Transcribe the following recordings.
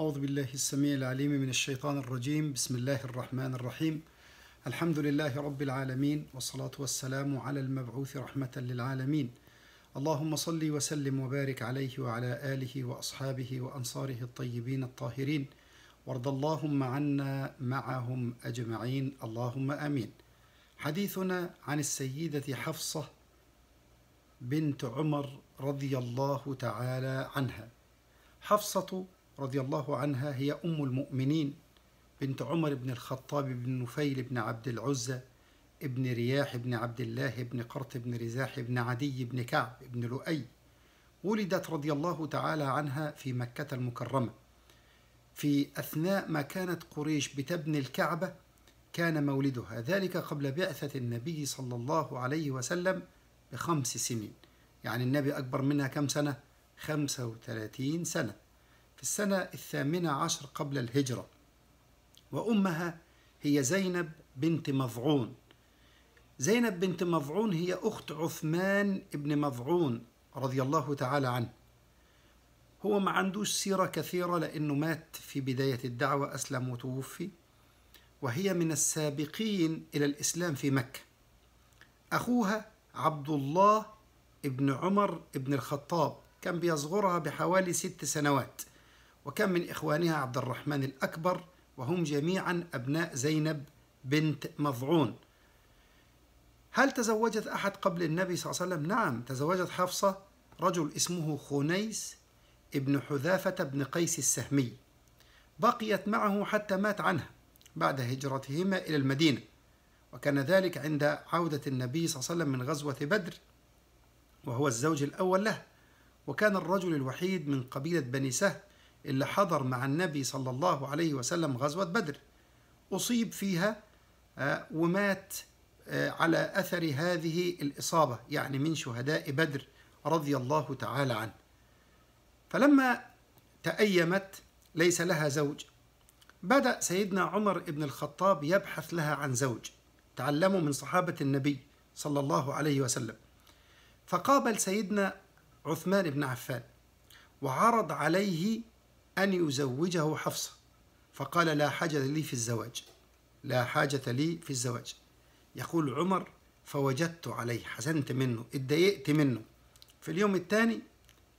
أعوذ بالله السميع العليم من الشيطان الرجيم بسم الله الرحمن الرحيم الحمد لله رب العالمين والصلاة والسلام على المبعوث رحمة للعالمين اللهم صل وسلم وبارك عليه وعلى آله وأصحابه وأنصاره الطيبين الطاهرين وارض اللهم عنا معهم أجمعين اللهم آمين حديثنا عن السيدة حفصة بنت عمر رضي الله تعالى عنها حفصة رضي الله عنها هي أم المؤمنين بنت عمر بن الخطاب بن نفيل بن عبد العزة ابن رياح بن عبد الله بن قرط بن رزاح بن عدي بن كعب بن لؤي ولدت رضي الله تعالى عنها في مكة المكرمة في أثناء ما كانت قريش بتبني الكعبة كان مولدها ذلك قبل بعثة النبي صلى الله عليه وسلم بخمس سنين يعني النبي أكبر منها كم سنة؟ 35 سنة في السنة الثامنة عشر قبل الهجرة وأمها هي زينب بنت مضعون زينب بنت مضعون هي أخت عثمان بن مضعون رضي الله تعالى عنه هو ما عندوش سيرة كثيرة لأنه مات في بداية الدعوة أسلم وتوفي وهي من السابقين إلى الإسلام في مكة أخوها عبد الله ابن عمر ابن الخطاب كان بيصغرها بحوالي ست سنوات وكان من إخوانها عبد الرحمن الأكبر وهم جميعا أبناء زينب بنت مضعون هل تزوجت أحد قبل النبي صلى الله عليه وسلم؟ نعم تزوجت حفصة رجل اسمه خنيس ابن حذافة بن قيس السهمي بقيت معه حتى مات عنها بعد هجرتهما إلى المدينة وكان ذلك عند عودة النبي صلى الله عليه وسلم من غزوة بدر وهو الزوج الأول له وكان الرجل الوحيد من قبيلة بني سهل اللي حضر مع النبي صلى الله عليه وسلم غزوة بدر أصيب فيها آه، ومات آه، على أثر هذه الإصابة يعني من شهداء بدر رضي الله تعالى عنه فلما تأيمت ليس لها زوج بدأ سيدنا عمر بن الخطاب يبحث لها عن زوج تعلمه من صحابة النبي صلى الله عليه وسلم فقابل سيدنا عثمان بن عفان وعرض عليه أن يزوجه حفصة فقال لا حاجة لي في الزواج لا حاجة لي في الزواج يقول عمر فوجدت عليه حزنت منه اتضايقت منه في اليوم الثاني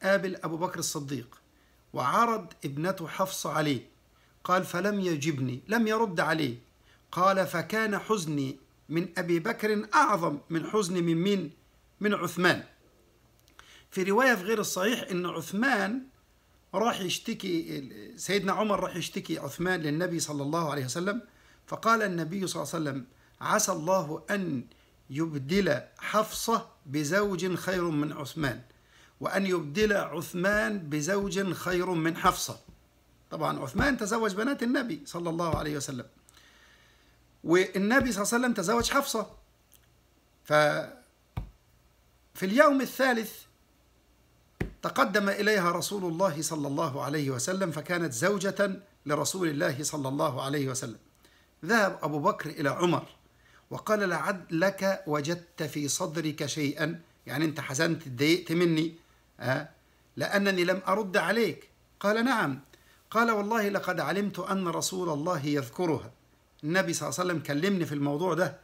قابل أبو بكر الصديق وعرض ابنته حفصة عليه قال فلم يجبني لم يرد عليه قال فكان حزني من أبي بكر أعظم من حزني من مين؟ من عثمان في رواية في غير الصحيح أن عثمان راح يشتكي سيدنا عمر راح يشتكي عثمان للنبي صلى الله عليه وسلم فقال النبي صلى الله عليه وسلم عسى الله أن يبدل حفصة بزوج خير من عثمان وأن يبدل عثمان بزوج خير من حفصة طبعا عثمان تزوج بنات النبي صلى الله عليه وسلم والنبي صلى الله عليه وسلم تزوج حفصة ف في اليوم الثالث تقدم إليها رسول الله صلى الله عليه وسلم فكانت زوجة لرسول الله صلى الله عليه وسلم ذهب أبو بكر إلى عمر وقال لعد لك وجدت في صدرك شيئا يعني أنت حزنت اتضايقت مني أه؟ لأنني لم أرد عليك قال نعم قال والله لقد علمت أن رسول الله يذكرها النبي صلى الله عليه وسلم كلمني في الموضوع ده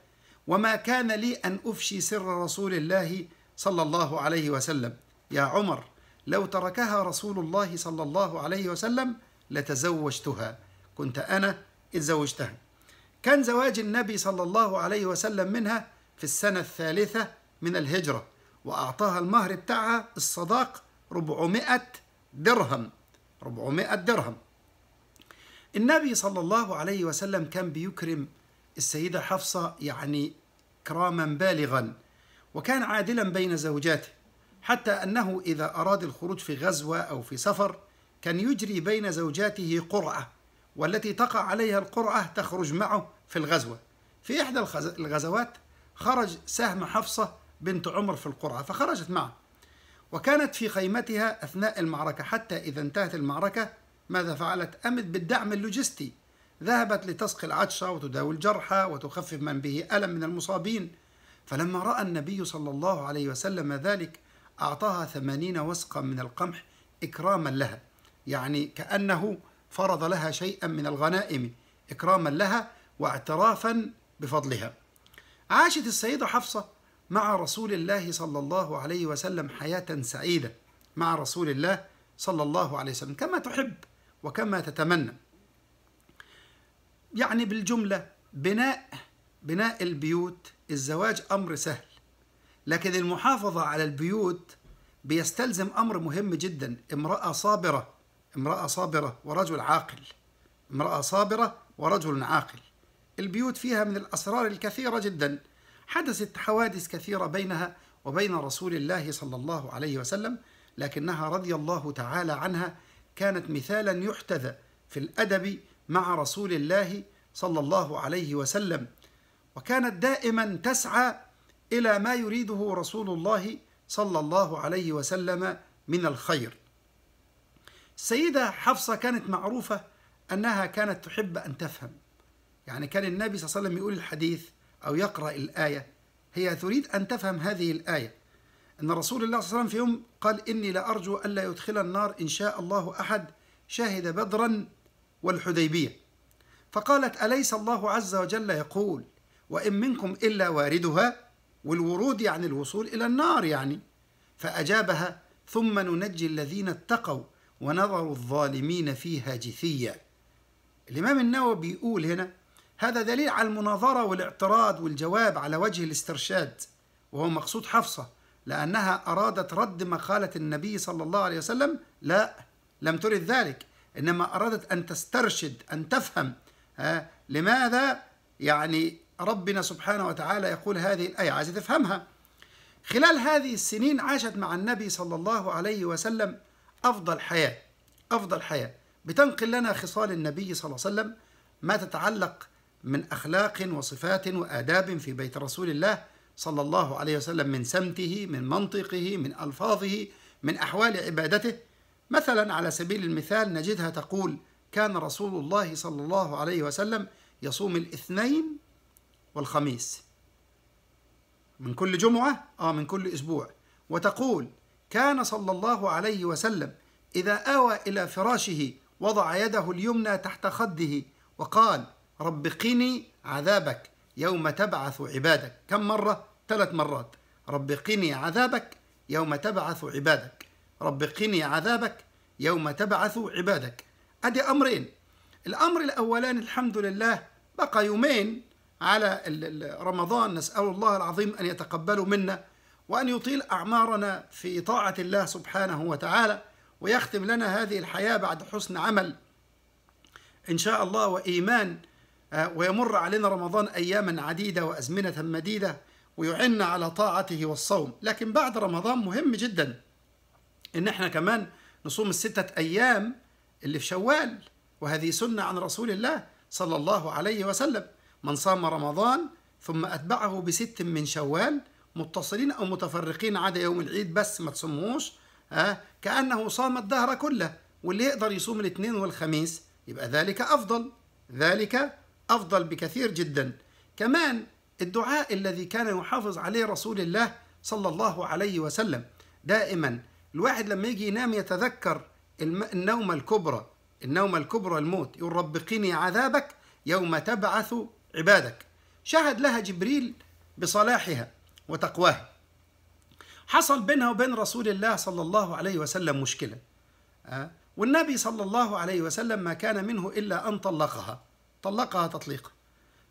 وما كان لي أن أفشي سر رسول الله صلى الله عليه وسلم يا عمر لو تركها رسول الله صلى الله عليه وسلم لتزوجتها كنت أنا اتزوجتها كان زواج النبي صلى الله عليه وسلم منها في السنة الثالثة من الهجرة وأعطاها المهر بتاعها الصداق 400 درهم 400 درهم النبي صلى الله عليه وسلم كان بيكرم السيدة حفصة يعني كراما بالغا وكان عادلا بين زوجاته حتى أنه إذا أراد الخروج في غزوة أو في سفر كان يجري بين زوجاته قرعة والتي تقع عليها القرعة تخرج معه في الغزوة في إحدى الغزوات خرج سهم حفصة بنت عمر في القرعة فخرجت معه وكانت في خيمتها أثناء المعركة حتى إذا انتهت المعركة ماذا فعلت؟ أمد بالدعم اللوجستي ذهبت لتسقي العطشة وتداوي الجرحى وتخفف من به ألم من المصابين فلما رأى النبي صلى الله عليه وسلم ذلك أعطاها ثمانين وسقا من القمح إكراما لها يعني كأنه فرض لها شيئا من الغنائم إكراما لها واعترافا بفضلها عاشت السيدة حفصة مع رسول الله صلى الله عليه وسلم حياة سعيدة مع رسول الله صلى الله عليه وسلم كما تحب وكما تتمنى يعني بالجملة بناء بناء البيوت الزواج أمر سهل لكن المحافظة على البيوت بيستلزم أمر مهم جدا امرأة صابرة امرأة صابرة ورجل عاقل امرأة صابرة ورجل عاقل البيوت فيها من الأسرار الكثيرة جدا حدثت حوادث كثيرة بينها وبين رسول الله صلى الله عليه وسلم لكنها رضي الله تعالى عنها كانت مثالا يحتذى في الأدب مع رسول الله صلى الله عليه وسلم وكانت دائما تسعى إلى ما يريده رسول الله صلى الله عليه وسلم من الخير السيدة حفصة كانت معروفة أنها كانت تحب أن تفهم يعني كان النبي صلى الله عليه وسلم يقول الحديث أو يقرأ الآية هي تريد أن تفهم هذه الآية أن رسول الله صلى الله عليه وسلم في يوم قال إني لأرجو ألا يدخل النار إن شاء الله أحد شاهد بدرا والحديبية فقالت أليس الله عز وجل يقول وإن منكم إلا واردها والورود يعني الوصول إلى النار يعني فأجابها ثم ننجي الذين اتقوا ونظر الظالمين فيها جثيا الإمام النووي بيقول هنا هذا دليل على المناظرة والاعتراض والجواب على وجه الاسترشاد وهو مقصود حفصة لأنها أرادت رد مقالة النبي صلى الله عليه وسلم لا لم ترد ذلك إنما أرادت أن تسترشد أن تفهم آه، لماذا يعني ربنا سبحانه وتعالى يقول هذه الآية عايز تفهمها خلال هذه السنين عاشت مع النبي صلى الله عليه وسلم أفضل حياة أفضل حياة بتنقل لنا خصال النبي صلى الله عليه وسلم ما تتعلق من أخلاق وصفات وآداب في بيت رسول الله صلى الله عليه وسلم من سمته من منطقه من ألفاظه من أحوال عبادته مثلا على سبيل المثال نجدها تقول كان رسول الله صلى الله عليه وسلم يصوم الاثنين والخميس من كل جمعة آه من كل أسبوع وتقول كان صلى الله عليه وسلم إذا آوى إلى فراشه وضع يده اليمنى تحت خده وقال رب قني عذابك يوم تبعث عبادك كم مرة؟ ثلاث مرات رب قني عذابك يوم تبعث عبادك رب قني عذابك يوم تبعث عبادك أدي أمرين الأمر الأولاني الحمد لله بقى يومين على رمضان نسأل الله العظيم أن يتقبله منا وأن يطيل أعمارنا في طاعة الله سبحانه وتعالى ويختم لنا هذه الحياة بعد حسن عمل إن شاء الله وإيمان آه، ويمر علينا رمضان أياما عديدة وأزمنة مديدة ويعن على طاعته والصوم لكن بعد رمضان مهم جدا إن احنا كمان نصوم الستة أيام اللي في شوال وهذه سنة عن رسول الله صلى الله عليه وسلم من صام رمضان ثم أتبعه بست من شوال متصلين أو متفرقين عدا يوم العيد بس ما تصموش آه كأنه صام الدهر كله واللي يقدر يصوم الاثنين والخميس يبقى ذلك أفضل ذلك أفضل بكثير جدا كمان الدعاء الذي كان يحافظ عليه رسول الله صلى الله عليه وسلم دائما الواحد لما يجي ينام يتذكر النومة الكبرى النومة الكبرى الموت يقول رب عذابك يوم تبعث عبادك شهد لها جبريل بصلاحها وتقواها حصل بينها وبين رسول الله صلى الله عليه وسلم مشكلة آه، والنبي صلى الله عليه وسلم ما كان منه إلا أن طلقها طلقها تطليقا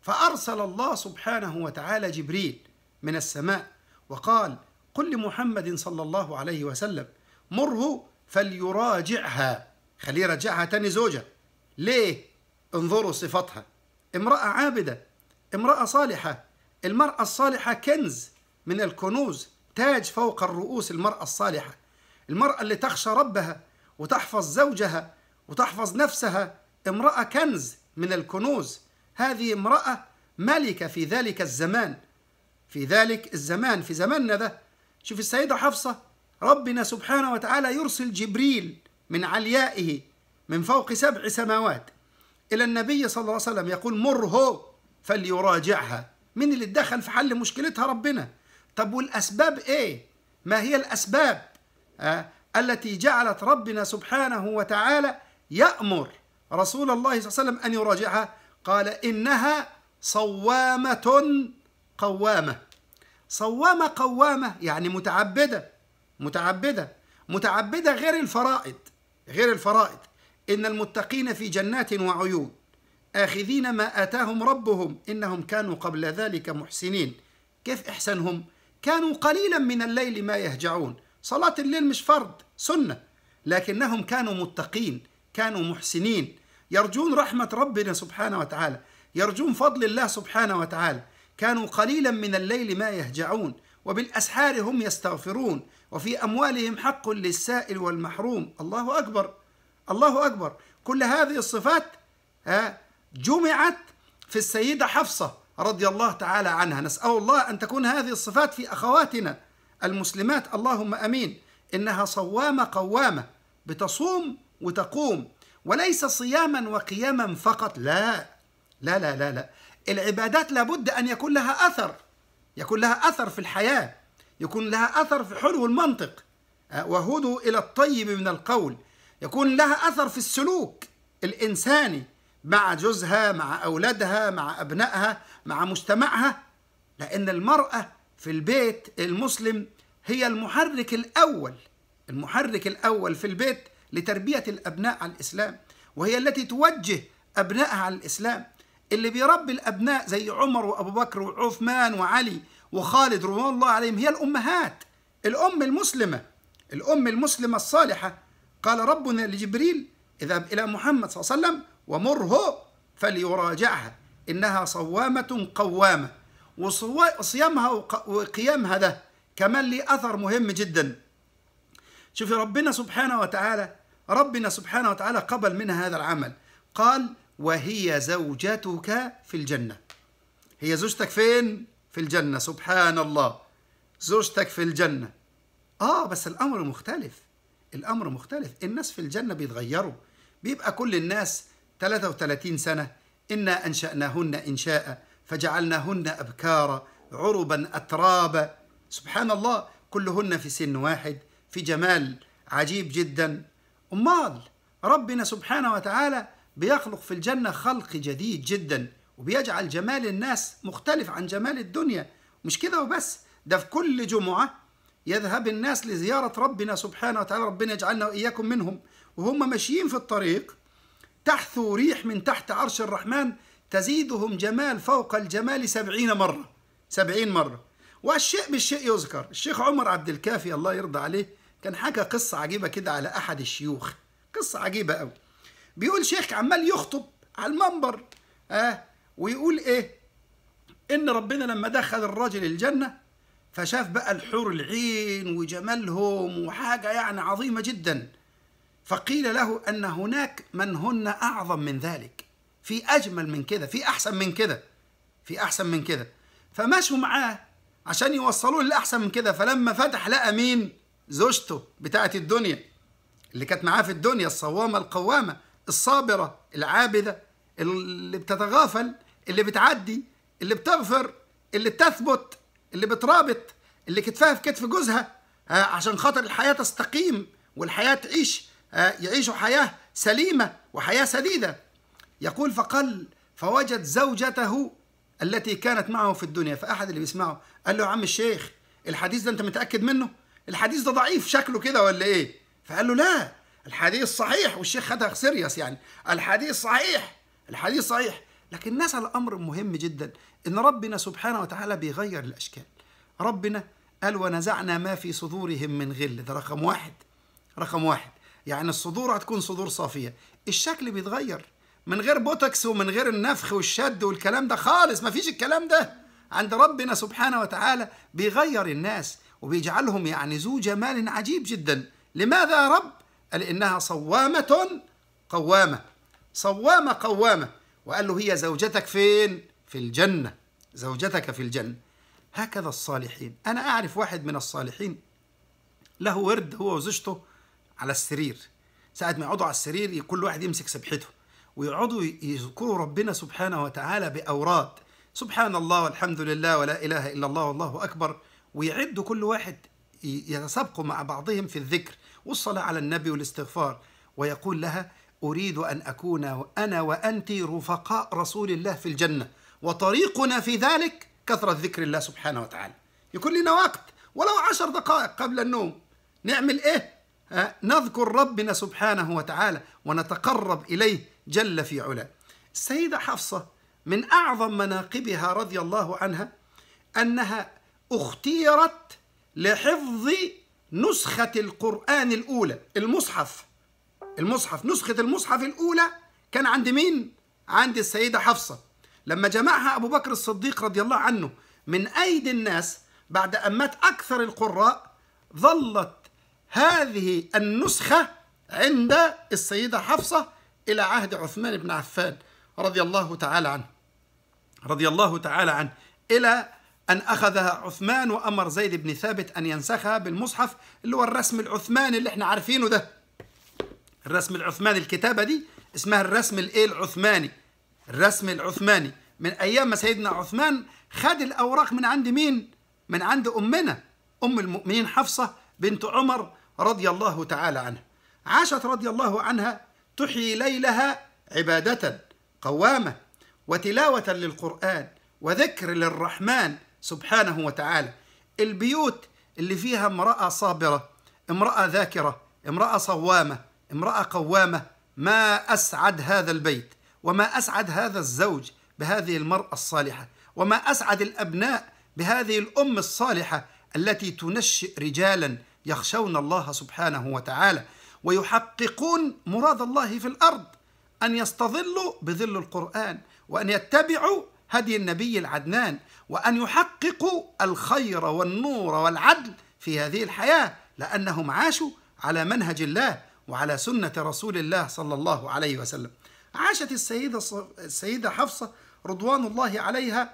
فأرسل الله سبحانه وتعالى جبريل من السماء وقال قل لمحمد صلى الله عليه وسلم مره فليراجعها خليه يرجعها تاني زوجة ليه انظروا صفتها امرأة عابدة امرأة صالحة المرأة الصالحة كنز من الكنوز تاج فوق الرؤوس المرأة الصالحة المرأة اللي تخشى ربها وتحفظ زوجها وتحفظ نفسها امرأة كنز من الكنوز هذه امرأة ملكة في ذلك الزمان في ذلك الزمان في زماننا ده شوف السيدة حفصة ربنا سبحانه وتعالى يرسل جبريل من عليائه من فوق سبع سماوات إلى النبي صلى الله عليه وسلم يقول مره فليراجعها مين اللي اتدخل في حل مشكلتها ربنا طب والأسباب إيه ما هي الأسباب آه التي جعلت ربنا سبحانه وتعالى يأمر رسول الله صلى الله عليه وسلم أن يراجعها قال إنها صوامة قوامة صوامة قوامة يعني متعبدة متعبدة متعبدة غير الفرائض غير الفرائض إن المتقين في جنات وعيون آخذين ما آتاهم ربهم إنهم كانوا قبل ذلك محسنين كيف إحسنهم؟ كانوا قليلا من الليل ما يهجعون صلاة الليل مش فرض سنة لكنهم كانوا متقين كانوا محسنين يرجون رحمة ربنا سبحانه وتعالى يرجون فضل الله سبحانه وتعالى كانوا قليلا من الليل ما يهجعون وبالأسحار هم يستغفرون وفي أموالهم حق للسائل والمحروم الله أكبر الله أكبر كل هذه الصفات جمعت في السيدة حفصة رضي الله تعالى عنها نسأل الله أن تكون هذه الصفات في أخواتنا المسلمات اللهم أمين إنها صوامة قوامة بتصوم وتقوم وليس صياما وقياما فقط لا لا لا لا لا العبادات لابد أن يكون لها أثر يكون لها أثر في الحياة يكون لها أثر في حلو المنطق وهدوا إلى الطيب من القول يكون لها أثر في السلوك الإنساني مع جوزها مع أولادها مع أبنائها مع مجتمعها لأن المرأة في البيت المسلم هي المحرك الأول المحرك الأول في البيت لتربية الأبناء على الإسلام وهي التي توجه أبنائها على الإسلام اللي بيربي الأبناء زي عمر وأبو بكر وعثمان وعلي وخالد رضوان الله عليهم هي الأمهات الأم المسلمة الأم المسلمة الصالحة قال ربنا لجبريل اذهب إلى محمد صلى الله عليه وسلم ومره فليراجعها إنها صوامة قوامة وصيامها وقيامها ده كمان ليه أثر مهم جدا شوف ربنا سبحانه وتعالى ربنا سبحانه وتعالى قبل منها هذا العمل قال وهي زوجتك في الجنة هي زوجتك فين؟ في الجنة سبحان الله زوجتك في الجنة آه بس الأمر مختلف الأمر مختلف الناس في الجنة بيتغيروا بيبقى كل الناس 33 سنة إنا أنشأناهن إنشاء فجعلناهن أبكارا عربا أترابا سبحان الله كلهن في سن واحد في جمال عجيب جدا أمال ربنا سبحانه وتعالى بيخلق في الجنة خلق جديد جدا وبيجعل جمال الناس مختلف عن جمال الدنيا مش كده وبس ده في كل جمعة يذهب الناس لزيارة ربنا سبحانه وتعالى ربنا يجعلنا وإياكم منهم وهم ماشيين في الطريق تحثو ريح من تحت عرش الرحمن تزيدهم جمال فوق الجمال سبعين مرة سبعين مرة والشيء بالشيء يذكر الشيخ عمر عبد الكافي الله يرضى عليه كان حكى قصة عجيبة كده على أحد الشيوخ قصة عجيبة أوي بيقول شيخ عمال يخطب على المنبر آه ويقول إيه إن ربنا لما دخل الراجل الجنة فشاف بقى الحور العين وجمالهم وحاجة يعني عظيمة جدا فقيل له أن هناك من هن أعظم من ذلك في أجمل من كده في أحسن من كده في أحسن من كده فمشوا معاه عشان يوصلوه لأحسن من كده فلما فتح لقى مين زوجته بتاعة الدنيا اللي كانت معاه في الدنيا الصوامة القوامة الصابرة العابدة اللي بتتغافل اللي بتعدي اللي بتغفر اللي بتثبت اللي بترابط اللي كتفها في كتف جوزها آه، عشان خاطر الحياه تستقيم والحياه تعيش آه، يعيشوا حياه سليمه وحياه سديده يقول فقل فوجد زوجته التي كانت معه في الدنيا فاحد اللي بيسمعه قال له يا عم الشيخ الحديث ده انت متاكد منه الحديث ده ضعيف شكله كده ولا ايه فقال له لا الحديث صحيح والشيخ خدها سيريس يعني الحديث صحيح الحديث صحيح لكن نسى الأمر مهم جدا إن ربنا سبحانه وتعالى بيغير الأشكال ربنا قال ونزعنا ما في صدورهم من غل ده رقم واحد رقم واحد يعني الصدور هتكون صدور صافية الشكل بيتغير من غير بوتوكس ومن غير النفخ والشد والكلام ده خالص مفيش الكلام ده عند ربنا سبحانه وتعالى بيغير الناس وبيجعلهم يعني ذو جمال عجيب جدا لماذا يا رب؟ قال إنها صوامة قوامة صوامة قوامة وقال له هي زوجتك فين في الجنة زوجتك في الجنة هكذا الصالحين أنا أعرف واحد من الصالحين له ورد هو وزوجته على السرير ساعة ما يقعدوا على السرير كل واحد يمسك سبحته ويقعدوا يذكروا ربنا سبحانه وتعالى بأوراد سبحان الله والحمد لله ولا إله إلا الله والله أكبر ويعدوا كل واحد يتسابقوا مع بعضهم في الذكر والصلاة على النبي والاستغفار ويقول لها أريد أن أكون أنا وأنت رفقاء رسول الله في الجنة وطريقنا في ذلك كثرة ذكر الله سبحانه وتعالى يكون لنا وقت ولو عشر دقائق قبل النوم نعمل إيه؟ نذكر ربنا سبحانه وتعالى ونتقرب إليه جل في علا السيدة حفصة من أعظم مناقبها رضي الله عنها أنها اختيرت لحفظ نسخة القرآن الأولى المصحف المصحف نسخة المصحف الأولى كان عند مين؟ عند السيدة حفصة لما جمعها أبو بكر الصديق رضي الله عنه من أيدي الناس بعد أن مات أكثر القراء ظلت هذه النسخة عند السيدة حفصة إلى عهد عثمان بن عفان رضي الله تعالى عنه رضي الله تعالى عنه إلى أن أخذها عثمان وأمر زيد بن ثابت أن ينسخها بالمصحف اللي هو الرسم العثماني اللي احنا عارفينه ده الرسم العثماني الكتابة دي اسمها الرسم الايه العثماني الرسم العثماني من ايام ما سيدنا عثمان خد الاوراق من عند مين من عند امنا ام المؤمنين حفصة بنت عمر رضي الله تعالى عنها عاشت رضي الله عنها تحيي ليلها عبادة قوامة وتلاوة للقرآن وذكر للرحمن سبحانه وتعالى البيوت اللي فيها امرأة صابرة امرأة ذاكرة امرأة صوامة امرأة قوامة ما أسعد هذا البيت وما أسعد هذا الزوج بهذه المرأة الصالحة وما أسعد الأبناء بهذه الأم الصالحة التي تنشئ رجالا يخشون الله سبحانه وتعالى ويحققون مراد الله في الأرض أن يستظلوا بظل القرآن وأن يتبعوا هدي النبي العدنان وأن يحققوا الخير والنور والعدل في هذه الحياة لأنهم عاشوا على منهج الله وعلى سنة رسول الله صلى الله عليه وسلم عاشت السيدة, السيدة حفصة رضوان الله عليها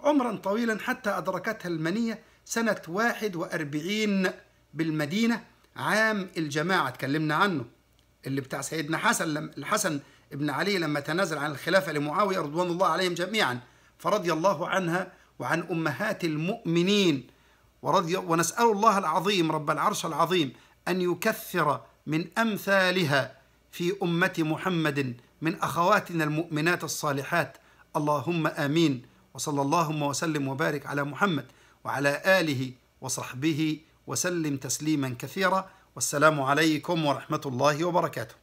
عمرا طويلا حتى أدركتها المنية سنة 41 بالمدينة عام الجماعة اتكلمنا عنه اللي بتاع سيدنا حسن لم الحسن ابن علي لما تنازل عن الخلافة لمعاوية رضوان الله عليهم جميعا فرضي الله عنها وعن أمهات المؤمنين ورضي ونسأل الله العظيم رب العرش العظيم أن يكثر من امثالها في امه محمد من اخواتنا المؤمنات الصالحات اللهم امين وصلى اللهم وسلم وبارك على محمد وعلى اله وصحبه وسلم تسليما كثيرا والسلام عليكم ورحمه الله وبركاته